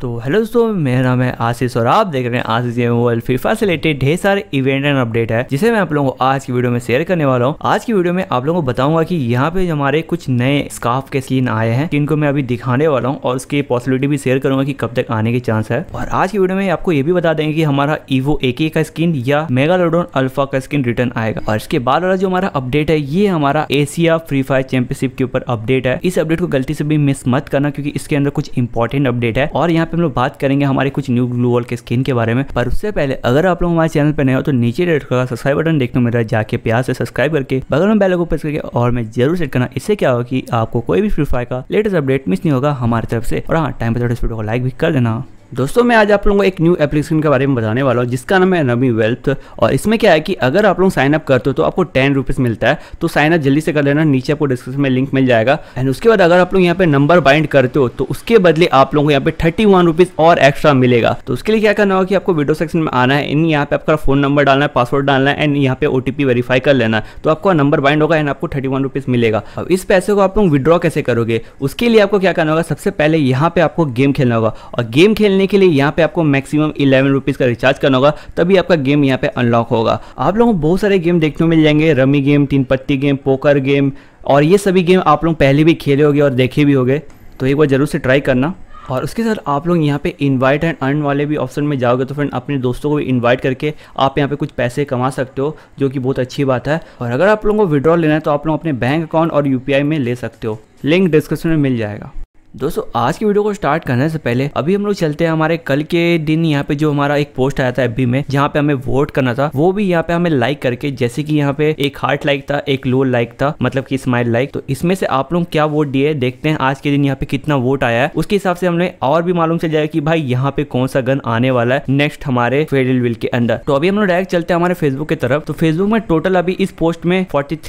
तो हेलो दोस्तों मेरा नाम है आशीष और आप देख रहे हैं आशीष गेम वर्ल्ड फीफा से रिलेटेड ढेर सारे इवेंट एंड अपडेट है जिसे मैं आप लोगों को आज की वीडियो में शेयर करने वाला हूँ आज की वीडियो में आप लोगों को बताऊंगा कि यहाँ पे हमारे कुछ नए स्काफ के सीन आए हैं जिनको मैं अभी दिखाने वाला हूँ और उसकी पॉसिबिलिटी भी शेयर करूंगा की कब तक आने की चांस है और आज की वीडियो में आपको ये भी बता देंगे की हमारा ईवो ए का स्किन या लोडोन अल्फा का स्किन रिटर्न आएगा और इसके बाद वाला जो हमारा अपडेट है ये हमारा एशिया फ्री फायर चैंपियनशिप के ऊपर अपडेट है इस अपडेट को गलती से भी मिस मत करना क्योंकि इसके अंदर कुछ इंपॉर्टेंट अपडेट है और यहाँ पे हम लोग बात करेंगे हमारे कुछ न्यू ग्लू वॉल के स्किन के बारे में पर उससे पहले अगर आप लोग हमारे चैनल पर नए हो तो नीचे रेड का सब्सक्राइब बटन देखने है जाके प्यार से सब्सक्राइब करके बगल में बेल को प्रेस करके और मैं जरूर सेट करना इससे क्या होगा कि आपको कोई भी फ्री फायर का लेटेस्ट अपडेट मिस नहीं होगा हमारे तरफ से और हाँ टाइम पर थोड़ा इस वीडियो को लाइक भी कर देना दोस्तों मैं आज आप लोगों को एक न्यू एप्लीकेशन के बारे में बताने वाला हूँ जिसका नाम है रमी वेल्थ और इसमें क्या है कि अगर आप लोग साइन अप करते हो तो आपको टेन रुपीज़ मिलता है तो साइनअप जल्दी से कर लेना नीचे आपको डिस्क्रिप्शन में लिंक मिल जाएगा एंड उसके बाद अगर आप लोग यहाँ पे नंबर बाइंड करते हो तो उसके बदले आप लोगों को यहाँ पे थर्टी वन रुपीज़ और एक्स्ट्रा मिलेगा तो उसके लिए क्या करना होगा कि आपको वीडियो सेक्शन में आना है इन यहाँ पे आपका फोन नंबर डालना है पासवर्ड डालना है एंड यहाँ पे ओटीपी वेरीफाई कर लेना है तो आपका नंबर बाइंड होगा एंड आपको थर्टी वन मिलेगा अब इस पैसे को आप लोग विड्रॉ कैसे करोगे उसके लिए आपको क्या करना होगा सबसे पहले यहाँ पे आपको गेम खेलना होगा और गेम खेलने खेलने के लिए यहाँ पे आपको मैक्सिमम इलेवन रुपीज़ का रिचार्ज करना होगा तभी आपका गेम यहाँ पे अनलॉक होगा आप लोगों को बहुत सारे गेम देखने को मिल जाएंगे रमी गेम तीन पत्ती गेम पोकर गेम और ये सभी गेम आप लोग पहले भी खेले होगे और देखे भी होगे तो एक बार ज़रूर से ट्राई करना और उसके साथ आप लोग यहाँ पे इनवाइट एंड अर्न वाले भी ऑप्शन में जाओगे तो फ्रेंड अपने दोस्तों को भी इनवाइट करके आप यहाँ पे कुछ पैसे कमा सकते हो जो कि बहुत अच्छी बात है और अगर आप लोगों को विड्रॉ लेना है तो आप लोग अपने बैंक अकाउंट और यूपीआई में ले सकते हो लिंक डिस्क्रिप्शन में मिल जाएगा दोस्तों आज की वीडियो को स्टार्ट करने से पहले अभी हम लोग चलते हैं हमारे कल के दिन यहाँ पे जो हमारा एक पोस्ट आया था अभी में जहाँ पे हमें वोट करना था वो भी यहाँ पे हमें लाइक करके जैसे कि यहाँ पे एक हार्ट लाइक था एक लो लाइक था मतलब कि स्माइल लाइक तो इसमें से आप लोग क्या वोट दिए देखते हैं आज के दिन यहाँ पे कितना वोट आया है उसके हिसाब से हमें और भी मालूम चल जाएगा की भाई यहाँ पे कौन सा गन आने वाला है नेक्स्ट हमारे फेडरल विल के अंदर तो अभी हम लोग डायरेक्ट चलते हैं हमारे फेसबुक की तरफ तो फेसबुक में टोटल अभी इस पोस्ट में फोर्टी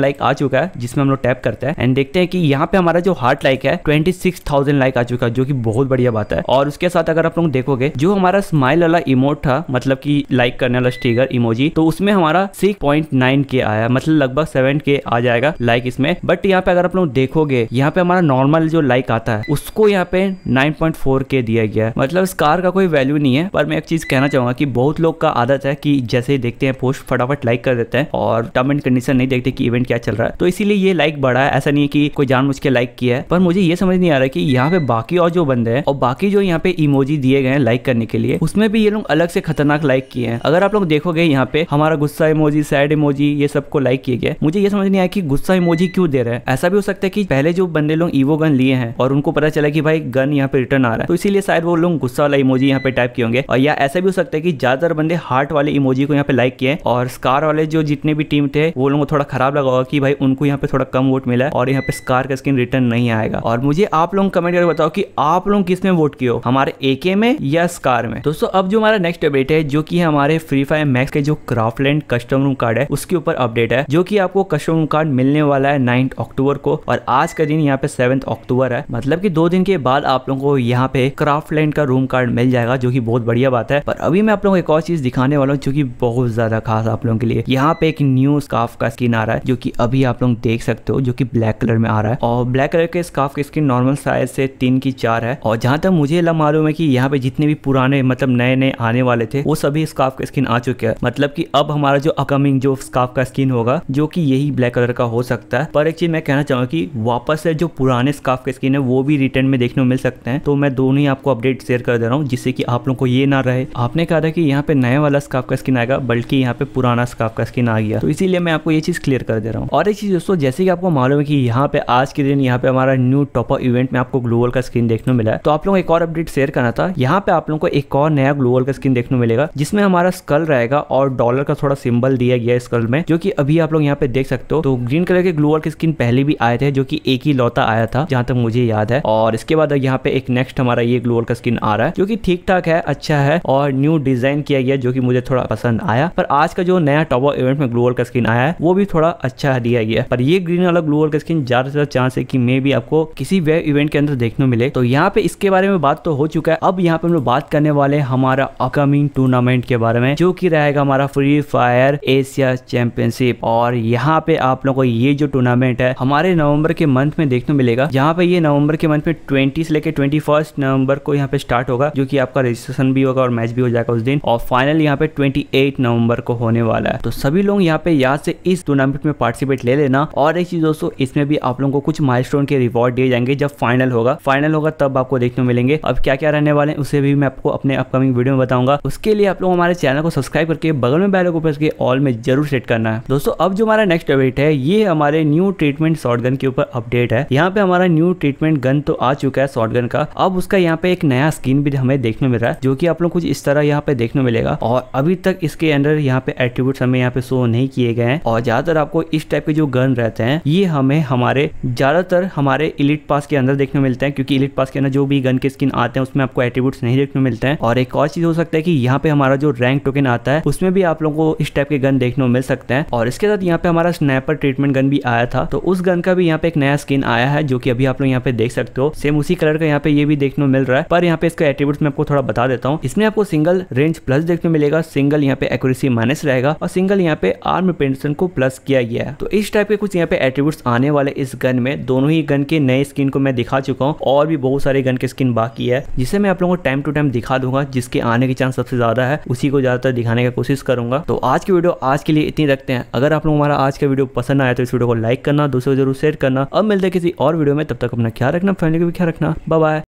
लाइक आ चुका है जिसमें हम लोग टैप करते हैं एंड देखते हैं कि यहाँ पे हमारा जो हार्ट लाइक है ट्वेंटी 76,000 लाइक आ चुका है जो कि बहुत बढ़िया बात है और उसके साथ अगर आप लोग देखोगे जो हमारा स्माइल वाला इमोट था मतलब कि लाइक करने वाला स्टीकर इमोजी तो उसमें हमारा सिक्स पॉइंट नाइन के आया मतलब लगभग सेवन के आ जाएगा लाइक इसमें बट यहाँ पे अगर आप लोग देखोगे यहाँ पे हमारा नॉर्मल जो लाइक आता है उसको यहाँ पे नाइन पॉइंट फोर के दिया गया है मतलब इस कार का कोई वैल्यू नहीं है पर मैं एक चीज कहना चाहूंगा कि बहुत लोग का आदत है कि जैसे ही देखते हैं पोस्ट फटाफट लाइक कर देते हैं और टर्म एंड कंडीशन नहीं देखते कि इवेंट क्या चल रहा है तो इसीलिए ये लाइक बढ़ा है ऐसा नहीं है कि कोई जान के लाइक किया है पर मुझे ये समझ समझ नहीं आ रहा कि यहाँ पे बाकी और जो बंदे हैं और बाकी जो यहाँ पे इमोजी दिए गए हैं लाइक करने के लिए उसमें भी ये लोग अलग से खतरनाक लाइक किए हैं अगर आप लोग देखोगे यहाँ पे हमारा गुस्सा इमोजी सैड इमोजी ये सबको लाइक किए गए मुझे ये समझ नहीं आया कि गुस्सा इमोजी क्यों दे रहे हैं ऐसा भी हो सकता है कि पहले जो बंदे लोग ईवो गन लिए हैं और उनको पता चला कि भाई गन यहाँ पे रिटर्न आ रहा है तो इसीलिए शायद वो लोग गुस्सा वाला इमोजी यहाँ पे टाइप किए होंगे और या ऐसा भी हो सकता है कि ज्यादातर बंदे हार्ट वाले इमोजी को यहाँ पे लाइक किए और स्कार वाले जो जितने भी टीम थे वो लोगों को थोड़ा खराब लगा होगा कि भाई उनको यहाँ पे थोड़ा कम वोट मिला है और यहाँ पे स्कार का स्किन रिटर्न नहीं आएगा और मुझे आप लोग कमेंट करके बताओ कि आप लोग किस में वोट किए हो हमारे एके में या स्कार में दोस्तों अब जो हमारा नेक्स्ट अपडेट है जो कि हमारे फ्री फायर मैक्स के जो क्राफ्टलैंड कस्टम रूम कार्ड है उसके ऊपर अपडेट है जो कि आपको कस्टम रूम कार्ड मिलने वाला है नाइन्थ अक्टूबर को और आज का दिन यहाँ पे सेवन्थ अक्टूबर है मतलब की दो दिन के बाद आप लोगों को यहाँ पे क्राफ्टलैंड का रूम कार्ड मिल जाएगा जो की बहुत बढ़िया बात है पर अभी मैं आप लोगों को एक और चीज दिखाने वाला हूँ जो की बहुत ज्यादा खास आप लोगों के लिए यहाँ पे एक न्यू स्काफ का स्किन आ रहा है जो की अभी आप लोग देख सकते हो जो की ब्लैक कलर में आ रहा है और ब्लैक कलर के स्काफ की स्किन नॉर्मल साइज से तीन की चार है और जहां तक मुझे मालूम है कि यहाँ पे जितने भी पुराने मतलब नए नए आने वाले थे वो सभी स्काफ का स्किन आ चुके हैं मतलब कि अब हमारा जो अपकमिंग जो स्काफ का स्किन होगा जो कि यही ब्लैक कलर का हो सकता है पर एक चीज मैं कहना चाहूँगा कि वापस से जो पुराने स्काफ का स्किन है वो भी रिटर्न में देखने को मिल सकते हैं तो मैं दोनों ही आपको अपडेट शेयर कर दे रहा हूँ जिससे की आप लोग को ये ना रहे आपने कहा था कि यहाँ पे नया वाला स्काफ का स्किन आएगा बल्कि यहाँ पे पुराना स्काफ का स्किन आ गया तो इसीलिए मैं आपको ये चीज क्लियर कर दे रहा हूँ और एक चीज दोस्तों जैसे कि आपको मालूम है कि यहाँ पे आज के दिन यहाँ पे हमारा न्यू टॉपर इवेंट में आपको ग्लोबल का स्क्रीन देखने मिला है तो आप लोग एक और अपडेट शेयर करना था यहाँ पे आप लोगों को एक और नया ग्लोबल का स्क्रीन देखने मिलेगा जिसमें हमारा स्कल रहेगा और डॉलर का थोड़ा सिंबल दिया गया है स्कल में जो की अभी आप लोग यहाँ पे देख सकते हो तो ग्रीन कलर के ग्लोबल के स्क्रीन पहले भी आए थे जो की एक ही लौता आया था जहां तक मुझे याद है और इसके बाद यहाँ पे एक नेक्स्ट हमारा ये ग्लोबल का स्किन आ रहा है जो की ठीक ठाक है अच्छा है और न्यू डिजाइन किया गया जो की मुझे थोड़ा पसंद आया पर आज का जो नया टॉप इवेंट में ग्लोबल का स्किन आया है वो भी थोड़ा अच्छा दिया गया पर ये ग्रीन वाला ग्लोबल का स्किन ज्यादा चांस है कि मे भी आपको किसी वे है इवेंट के अंदर देखने मिले तो यहाँ पे इसके बारे में बात तो हो चुका है अब यहाँ पे हम लोग बात करने वाले हमारा अपकमिंग टूर्नामेंट के बारे में जो की रहेगा हमारा फ्री फायर एशिया चैंपियनशिप और यहाँ पे आप लोगों को ये जो टूर्नामेंट है हमारे नवंबर के मंथ में देखने मिलेगा यहाँ पे ये नवंबर के मंथ में ट्वेंटी से लेकर ट्वेंटी फर्स्ट नवंबर को यहाँ पे स्टार्ट होगा जो कि आपका रजिस्ट्रेशन भी होगा और मैच भी हो जाएगा उस दिन और फाइनल यहाँ पे ट्वेंटी नवंबर को होने वाला है तो सभी लोग यहाँ पे याद से इस टूर्नामेंट में पार्टिसिपेट ले लेना और एक चीज दोस्तों इसमें भी आप लोगों को कुछ माइलस्टोन के रिवॉर्ड दिए जाएंगे जब जब फाइनल होगा फाइनल होगा तब आपको देखने मिलेंगे अब क्या क्या रहने वाले उसे भी मैं आपको अपने अपकमिंग वीडियो में बताऊंगा उसके लिए आप लोग हमारे चैनल को सब्सक्राइब करके बगल में बैलो को प्रेस के ऑल में जरूर सेट करना है दोस्तों अब जो हमारा नेक्स्ट अपडेट है ये हमारे न्यू ट्रीटमेंट शॉर्ट गन के ऊपर अपडेट है यहाँ पे हमारा न्यू ट्रीटमेंट गन तो आ चुका है शॉर्ट गन का अब उसका यहाँ पे एक नया स्किन भी हमें देखने मिल रहा है जो की आप लोग कुछ इस तरह यहाँ पे देखने मिलेगा और अभी तक इसके अंदर यहाँ पे एट्रीब्यूट हमें यहाँ पे शो नहीं किए गए और ज्यादातर आपको इस टाइप के जो गन रहते हैं ये हमें हमारे ज्यादातर हमारे इलिट पास के अंदर देखने मिलते हैं क्योंकि इलिट पास के अंदर जो भी गन के स्किन आते हैं उसमें आपको एटीट्यूड नहीं देखने मिलते हैं और एक और चीज हो सकता है कि यहाँ पे हमारा जो रैंक टोकन आता है उसमें भी आप लोगों को इस टाइप के गन देखने को मिल सकते हैं और इसके साथ यहाँ पे हमारा स्नैपर ट्रीटमेंट गन भी आया था तो उस गन का भी यहाँ पे एक नया स्किन आया है जो की अभी आप लोग यहाँ पे देख सकते हो सेम उसी कलर का यहाँ पे ये भी देखने को मिल रहा है पर यहाँ पे इसका एटीट्यूड मैं आपको थोड़ा बता देता हूँ इसमें आपको सिंगल रेंज प्लस देखने मिलेगा सिंगल यहाँ पे एक्यूरेसी माइनस रहेगा और सिंगल यहाँ पे आर्म पेंसन को प्लस किया गया है तो इस टाइप के कुछ यहाँ पे एटीट्यूड आने वाले इस गन में दोनों ही गन के नए स्किन को तो मैं दिखा चुका हूँ और भी बहुत सारे गन के स्किन बाकी है जिसे मैं आप लोगों को टाइम टू टाइम दिखा दूंगा जिसके आने के चांस सबसे ज़्यादा है उसी को ज़्यादातर दिखाने का कोशिश करूंगा तो आज की वीडियो आज के लिए इतनी रखते हैं अगर आप लोग हमारा आज का वीडियो पसंद आया तो इस वीडियो को लाइक करना दूसरे को जरूर शेयर करना अब मिलते किसी और वीडियो में तब तक अपना ख्याल रखना फैमिली को भी ख्याल रखना बाय